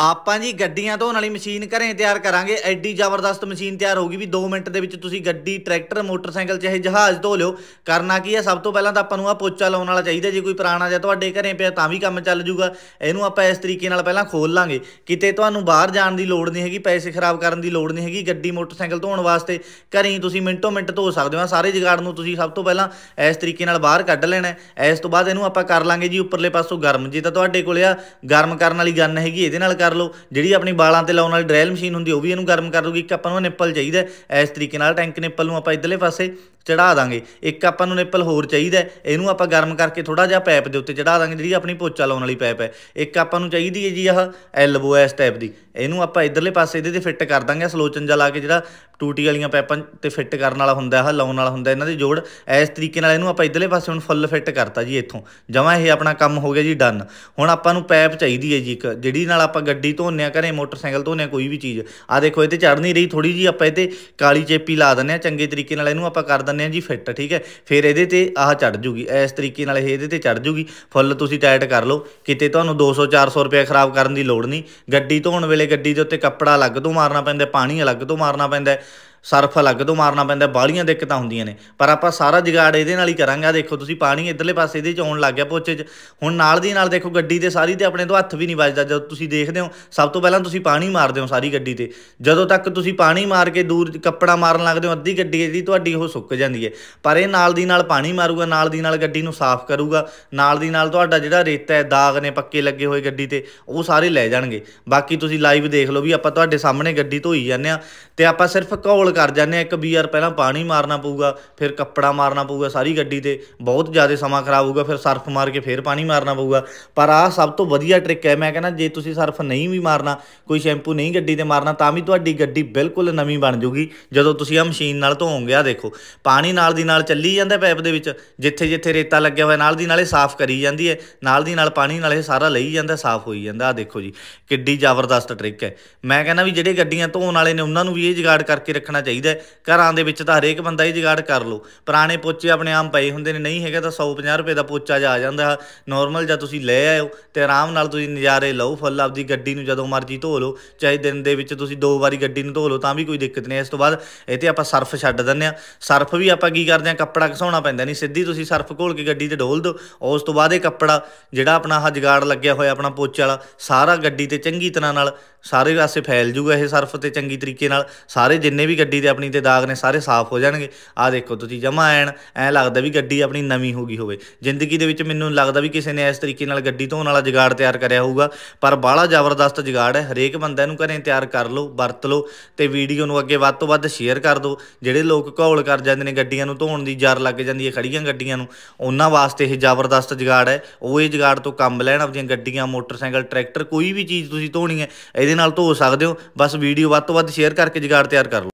ਆਪਾਂ ਜੀ ਗੱਡੀਆਂ ਧੋਣ ਵਾਲੀ ਮਸ਼ੀਨ ਘਰੇ ਤਿਆਰ ਕਰਾਂਗੇ ਐਡੀ ਜ਼ਬਰਦਸਤ ਮਸ਼ੀਨ ਤਿਆਰ ਹੋਊਗੀ ਵੀ 2 ਮਿੰਟ ਦੇ ਵਿੱਚ ਤੁਸੀਂ ਗੱਡੀ ਟਰੈਕਟਰ ਮੋਟਰਸਾਈਕਲ ਚਾਹੇ ਜਹਾਜ਼ ਧੋ ਲਿਓ ਕਰਨਾ ਕੀ ਹੈ ਸਭ ਤੋਂ ਪਹਿਲਾਂ ਤਾਂ ਆਪਾਂ ਨੂੰ ਆ ਪੋਚਾ ਲਾਉਣ ਵਾਲਾ ਚਾਹੀਦਾ ਜੇ ਕੋਈ ਪੁਰਾਣਾ ਜਾਂ ਤੁਹਾਡੇ ਘਰੇ ਪਿਆ ਤਾਂ ਵੀ ਕੰਮ ਚੱਲ ਜੂਗਾ ਇਹਨੂੰ ਆਪਾਂ ਇਸ ਤਰੀਕੇ ਨਾਲ ਪਹਿਲਾਂ ਖੋਲ ਲਾਂਗੇ ਕਿਤੇ ਤੁਹਾਨੂੰ ਬਾਹਰ ਜਾਣ ਦੀ ਲੋੜ ਨਹੀਂ ਹੈਗੀ ਪੈਸੇ ਖਰਾਬ ਕਰਨ ਦੀ ਲੋੜ ਨਹੀਂ ਹੈਗੀ ਗੱਡੀ ਮੋਟਰਸਾਈਕਲ ਧੋਣ ਵਾਸਤੇ ਘਰੇ ਹੀ ਤੁਸੀਂ ਮਿੰਟੋ ਮਿੰਟ ਧੋ ਸਕਦੇ ਹੋ ਸਾਰੇ ਜਗਾੜ ਨੂੰ ਤੁਸੀਂ ਸਭ ਤੋਂ ਪਹਿਲਾਂ ਇਸ ਤਰੀਕੇ ਨਾਲ ਬਾਹਰ ਕੱਢ ਲੈਣਾ ਇਸ ਤੋਂ ਬਾਅਦ ਇਹਨੂੰ ਆਪਾਂ ਕਰ ਲਾਂਗੇ ਜੀ ਉੱਪਰਲੇ ਪਾਸੋਂ ਗਰਮ ਜੇ ਤਾਂ ਤੁਹਾਡੇ ਕੋਲੇ ਆ ਗਰਮ ਕਰਨ ਵਾਲੀ ਗੰਨ ਹੈਗੀ ਇਹਦੇ ਨਾਲ ਕਰ ਲਓ ਜਿਹੜੀ ਆਪਣੀ ਵਾਲਾਂ ਤੇ ਲਾਉਣ ਵਾਲੀ ਡਰੈਲ ਮਸ਼ੀਨ ਹੁੰਦੀ ਉਹ ਵੀ ਇਹਨੂੰ ਗਰਮ ਕਰ ਦੂਗੀ ਇੱਕ ਆਪਾਂ ਨੂੰ ਨਿੱਪਲ ਚਾਹੀਦਾ ਇਸ ਤਰੀਕੇ ਨਾਲ ਟੈਂਕ ਨਿੱਪਲ ਨੂੰ ਆਪਾਂ ਇਧਰਲੇ ਪਾਸੇ ਚੜਾ ਦਾਂਗੇ ਇੱਕ ਆਪਾਂ ਨੂੰ ਨਿੱਪਲ ਹੋਰ ਚਾਹੀਦਾ ਇਹਨੂੰ ਆਪਾਂ ਗਰਮ ਕਰਕੇ ਥੋੜਾ ਜਿਹਾ ਪਾਈਪ ਦੇ ਉੱਤੇ ਚੜਾ ਦਾਂਗੇ ਜਿਹੜੀ ਆਪਣੀ ਪੋਚਾ ਲਾਉਣ ਵਾਲੀ ਪਾਈਪ ਹੈ ਇੱਕ ਆਪਾਂ ਨੂੰ ਚਾਹੀਦੀ ਹੈ ਜੀ ਆਹ ਐਲਬੋ ਐਸ ਟਾਈਪ ਦੀ ਇਹਨੂੰ ਆਪਾਂ ਇਧਰਲੇ ਪਾਸੇ ਇਹਦੇ ਤੇ ਫਿੱਟ ਕਰ ਦਾਂਗੇ ਸਲੋ ਚੰਜਾ ਲਾ ਕੇ ਜਿਹੜਾ ਟੂਟੀ ਵਾਲੀਆਂ ਪਾਈਪਾਂ ਤੇ ਫਿੱਟ ਕਰਨ ਵਾਲਾ ਹੁੰਦਾ ਆਹ ਲਾਉਣ ਵਾਲਾ ਹੁੰਦਾ ਇਹਨਾਂ ਦੇ ਜੋੜ ਇਸ ਤਰੀਕੇ ਨਾਲ ਇਹਨੂੰ ਆਪਾਂ ਇਧਰਲੇ ਪਾਸੇ ਹੁਣ ਫੁੱਲ ਫਿੱਟ ਕਰਤਾ ਜੀ ਇੱਥੋਂ ਜਮਾ ਇਹ ਆਪਣਾ ਕੰਮ ਹੋ ਗਿਆ ਜੀ ਡਨ ਹੁਣ ਆਪਾਂ ਨੂੰ ਪਾਈਪ ਚਾਹੀਦੀ ਹੈ ਜੀ ਇੱਕ ਜਿਹੜੀ ਨਾਲ ਆਪਾਂ ਗੱਡੀ ਧੋਨੇ ਆ ਘਰੇ ਮੋਟਰਸਾਈਕਲ ਧੋਨੇ ਆ ਕੋਈ ਵੀ ਚੀਜ਼ ਆ ਦੇਖੋ ਇਹ ਤੇ ਚੜ ਨਹੀਂ ਰਹੀ ਥੋੜੀ ਜੀ ਆਪਾਂ ਇਹ ਤੇ ਕਾਲੀ ਚੇਪੀ ਲਾ ਦਿੰਦੇ ਆ ਚੰਗੇ ਤਰੀਕੇ ਨਾਲ ਇਹਨੂੰ ਆਪਾਂ ਕਰ ਦਿੰਨੇ ਦਿੰਨੇ ਆ ਜੀ ਫਿੱਟ ਠੀਕ ਹੈ ਫਿਰ ਇਹਦੇ ਤੇ ਆਹ ਚੜ ਜੂਗੀ ਇਸ ਤਰੀਕੇ ਨਾਲ ਇਹ ਇਹਦੇ ਤੇ ਚੜ ਜੂਗੀ ਫੁੱਲ ਤੁਸੀਂ ਟਾਈਟ ਕਰ ਲਓ ਕਿਤੇ ਤੁਹਾਨੂੰ 200 400 ਰੁਪਏ ਖਰਾਬ ਕਰਨ ਦੀ ਲੋੜ ਨਹੀਂ ਗੱਡੀ ਧੋਣ ਵੇਲੇ ਗੱਡੀ ਦੇ ਉੱਤੇ ਕੱਪੜਾ ਅਲੱਗ ਤੋਂ ਮਾਰਨਾ ਪੈਂਦਾ ਪਾਣੀ ਅਲੱਗ ਤੋਂ ਮਾਰਨਾ ਪੈਂਦਾ ਸਰਫ ਅਲੱਗ ਤੋਂ ਮਾਰਨਾ ਪੈਂਦਾ ਇੱਕ ਦਿੱਕਤਾਂ ਹੁੰਦੀਆਂ ਨੇ ਪਰ ਆਪਾਂ ਸਾਰਾ ਜਿਗਾੜ ਇਹਦੇ ਨਾਲ ਹੀ ਕਰਾਂਗੇ ਆ ਦੇਖੋ ਤੁਸੀਂ ਪਾਣੀ ਇਧਰਲੇ ਪਾਸੇ ਇਹਦੇ ਚ ਆਉਣ ਲੱਗ ਗਿਆ ਪੋਚੇ ਚ ਹੁਣ ਨਾਲ ਦੀ ਨਾਲ ਦੇਖੋ ਗੱਡੀ ਤੇ ਸਾਰੀ ਤੇ ਆਪਣੇ ਤੋਂ ਹੱਥ ਵੀ ਨਹੀਂ ਵੱਜਦਾ ਜਦੋਂ ਤੁਸੀਂ ਦੇਖਦੇ ਹੋ ਸਭ ਤੋਂ ਪਹਿਲਾਂ ਤੁਸੀਂ ਪਾਣੀ ਮਾਰਦੇ ਹੋ ਸਾਰੀ ਗੱਡੀ ਤੇ ਜਦੋਂ ਤੱਕ ਤੁਸੀਂ ਪਾਣੀ ਮਾਰ ਕੇ ਦੂਰ ਕੱਪੜਾ ਮਾਰਨ ਲੱਗਦੇ ਹੋ ਅੱਧੀ ਗੱਡੀ ਇਹਦੀ ਤੁਹਾਡੀ ਉਹ ਸੁੱਕ ਜਾਂਦੀ ਹੈ ਪਰ ਇਹ ਨਾਲ ਦੀ ਨਾਲ ਪਾਣੀ ਮਾਰੂਗਾ ਨਾਲ ਦੀ ਨਾਲ ਗੱਡੀ ਨੂੰ ਸਾਫ਼ ਕਰੂਗਾ ਨਾਲ ਦੀ ਨਾਲ ਤੁਹਾਡਾ ਜਿਹੜਾ ਰੇਤਾ ਹੈ ਦਾਗ ਨੇ ਪੱਕੇ ਲੱਗੇ ਹੋਏ ਗੱਡੀ ਤੇ ਉਹ ਸਾਰੇ ਲੈ ਜਾਣਗੇ ਬਾਕੀ ਤੁਸੀਂ ਲਾਈਵ ਦੇਖ ਲਓ ਵੀ ਆਪਾਂ ਤੁਹਾਡੇ ਸਾਹਮਣੇ ਗੱਡੀ ਧੋਈ ਜਾਂਦੇ ਆ ਤੇ ਆਪਾਂ ਸਿਰਫ ਘੋਲ ਕੋਲ ਕਰ ਜਾਂਦੇ ਆ ਇੱਕ ਵੀ ਪਹਿਲਾਂ ਪਾਣੀ ਮਾਰਨਾ ਪਊਗਾ ਫਿਰ ਕੱਪੜਾ ਮਾਰਨਾ ਪਊਗਾ ਸਾਰੀ ਗੱਡੀ ਤੇ ਬਹੁਤ ਜ਼ਿਆਦਾ ਸਮਾਂ ਖਰਾਬ ਹੋਊਗਾ ਫਿਰ ਸਰਫ ਮਾਰ ਕੇ ਫਿਰ ਪਾਣੀ ਮਾਰਨਾ ਪਊਗਾ ਪਰ ਆ ਸਭ ਤੋਂ ਵਧੀਆ ਟ੍ਰਿਕ ਹੈ ਮੈਂ ਕਹਿੰਦਾ ਜੇ ਤੁਸੀਂ ਸਰਫ ਨਹੀਂ ਵੀ ਮਾਰਨਾ ਕੋਈ ਸ਼ੈਂਪੂ ਨਹੀਂ ਗੱਡੀ ਤੇ ਮਾਰਨਾ ਤਾਂ ਵੀ ਤੁਹਾਡੀ ਗੱਡੀ ਬਿਲਕੁਲ ਨਵੀਂ ਬਣ ਜੂਗੀ ਜਦੋਂ ਤੁਸੀਂ ਆ ਮਸ਼ੀਨ ਨਾਲ ਧੋਵੋਗੇ ਆ ਦੇਖੋ ਪਾਣੀ ਨਾਲ ਦੀ ਨਾਲ ਚੱਲੀ ਜਾਂਦਾ ਪਾਈਪ ਦੇ ਵਿੱਚ ਜਿੱਥੇ ਜਿੱਥੇ ਰੇਤਾ ਲੱਗਿਆ ਹੋਇਆ ਨਾਲ ਦੀ ਨਾਲੇ ਸਾਫ਼ ਕਰੀ ਜਾਂਦੀ ਹੈ ਨਾਲ ਦੀ ਨਾਲ ਪਾਣੀ ਨਾਲੇ ਸਾਰਾ ਲਈ ਜਾਂਦਾ ਸਾਫ਼ ਹੋਈ ਜਾਂਦਾ ਆ ਦੇਖੋ ਜੀ ਕਿੱਡੀ ਜ਼ਬਰਦਸਤ ਟ੍ਰਿਕ ਹੈ ਮੈਂ ਕਹਿੰਦਾ ਵੀ ਜਿਹੜੇ ਗੱਡੀਆਂ ਧੋਣ ਵਾਲੇ ਨੇ ਉਹਨਾਂ ਨੂੰ ਵੀ ਇਹ ਜਗਾੜ ਕਰਕੇ ਰੱਖਣਾ ਕਰਨਾ ਚਾਹੀਦਾ ਘਰਾਂ ਦੇ ਵਿੱਚ ਤਾਂ ਹਰੇਕ ਬੰਦਾ ਹੀ ਜਿਗਾੜ ਕਰ ਲੋ ਪੁਰਾਣੇ ਪੋਚੇ ਆਪਣੇ ਆਮ ਪਏ ਹੁੰਦੇ ਨੇ ਨਹੀਂ ਹੈਗਾ ਤਾਂ 150 ਰੁਪਏ ਦਾ ਪੋਚਾ ਜਾ ਆ ਜਾਂਦਾ ਨਾਰਮਲ ਜਾਂ ਤੁਸੀਂ ਲੈ ਆਇਓ ਤੇ ਆਰਾਮ ਨਾਲ ਤੁਸੀਂ ਨਜ਼ਾਰੇ ਲਓ ਫੁੱਲ ਆਪਦੀ ਗੱਡੀ ਨੂੰ ਜਦੋਂ ਮਰਜ਼ੀ ਧੋ ਲਓ ਚਾਹੇ ਦਿਨ ਦੇ ਵਿੱਚ ਤੁਸੀਂ ਦੋ ਵਾਰੀ ਗੱਡੀ ਨੂੰ ਧੋ ਲਓ ਤਾਂ ਵੀ ਕੋਈ ਦਿੱਕਤ ਨਹੀਂ ਇਸ ਤੋਂ ਬਾਅਦ ਇਹ ਤੇ ਆਪਾਂ ਸਰਫ ਛੱਡ ਦਿੰਦੇ ਆ ਸਰਫ ਵੀ ਆਪਾਂ ਕੀ ਕਰਦੇ ਆ ਕੱਪੜਾ ਘਸਾਉਣਾ ਪੈਂਦਾ ਨਹੀਂ ਸਿੱਧੀ ਤੁਸੀਂ ਸਰਫ ਘੋਲ ਕੇ ਗੱਡੀ ਤੇ ਡੋਲ ਦਿਓ ਉਸ ਤੋਂ ਬਾਅਦ ਇਹ ਕੱਪੜਾ ਜਿਹੜਾ ਆਪਣਾ ਹਜਗਾੜ ਲੱਗਿਆ ਹੋਇਆ ਆਪਣਾ ਪੋਚਾ ਵਾਲਾ ਸਾਰਾ ਗੱਡੀ ਤੇ ਚੰਗੀ ਤਰ੍ਹਾਂ ਨਾਲ ਸਾਰੇ ਪਾਸੇ ਫੈਲ ਜੂਗਾ ਇਹ ਸਰਫ ਤੇ ਚੰਗੀ ਤਰੀਕੇ ਨਾਲ ਸਾਰੇ ਜਿੰਨੇ ਵੀ ਗੱਡੀ ਤੇ ਆਪਣੀ ਤੇ ਦਾਗ ਨੇ ਸਾਰੇ ਸਾਫ਼ ਹੋ ਜਾਣਗੇ ਆ ਦੇਖੋ ਤੁਸੀਂ ਜਮਾ ਐਣ ਐ ਲੱਗਦਾ ਵੀ ਗੱਡੀ ਆਪਣੀ ਨਵੀਂ ਹੋ ਗਈ ਹੋਵੇ ਜ਼ਿੰਦਗੀ ਦੇ ਵਿੱਚ ਮੈਨੂੰ ਲੱਗਦਾ ਵੀ ਕਿਸੇ ਨੇ ਇਸ ਤਰੀਕੇ ਨਾਲ ਗੱਡੀ ਧੋਣ ਵਾਲਾ ਜਿਗਾੜ ਤਿਆਰ ਕਰਿਆ ਹੋਊਗਾ ਪਰ ਬਾਲਾ ਜ਼ਬਰਦਸਤ ਜਿਗਾੜ ਹੈ ਹਰੇਕ ਬੰਦਾ ਇਹਨੂੰ ਘਰੇ ਤਿਆਰ ਕਰ ਲਓ ਵਰਤ ਲਓ ਤੇ ਵੀਡੀਓ ਨੂੰ ਅੱਗੇ ਵੱਧ ਤੋਂ ਵੱਧ ਸ਼ੇਅਰ ਕਰ ਦਿਓ ਜਿਹੜੇ ਲੋਕ ਘੌਲ ਕਰ ਜਾਂਦੇ ਨੇ ਗੱਡੀਆਂ ਨੂੰ ਧੋਣ ਦੀ ਜਰ ਲੱਗ ਜਾਂਦੀ ਹੈ ਖੜੀਆਂ ਗੱਡੀਆਂ ਨੂੰ ਉਹਨਾਂ ਵਾਸਤੇ ਇਹ ਜ਼ਬਰਦਸਤ ਜਿਗਾੜ ਹੈ ਉਹ ਇਹ ਜਿਗਾੜ ਤੋਂ ਕੰਮ ਲੈਣ ਆਪਣੀਆਂ ਗੱਡੀਆਂ ਮੋਟਰਸਾਈਕਲ ਟਰੈਕਟਰ ਕੋਈ ਵੀ ਚੀਜ਼ ਤੁਸੀਂ ਧੋਣੀ ਹੈ ਇਹਦੇ ਨਾਲ ਤੋਂ ਹੋ ਸਕਦੇ ਹੋ ਬਸ ਵੀਡੀਓ ਵੱਧ ਤੋਂ ਵੱਧ ਸ਼ੇਅਰ ਕਰਕੇ ਜਗਾੜ ਤਿਆਰ ਕਰ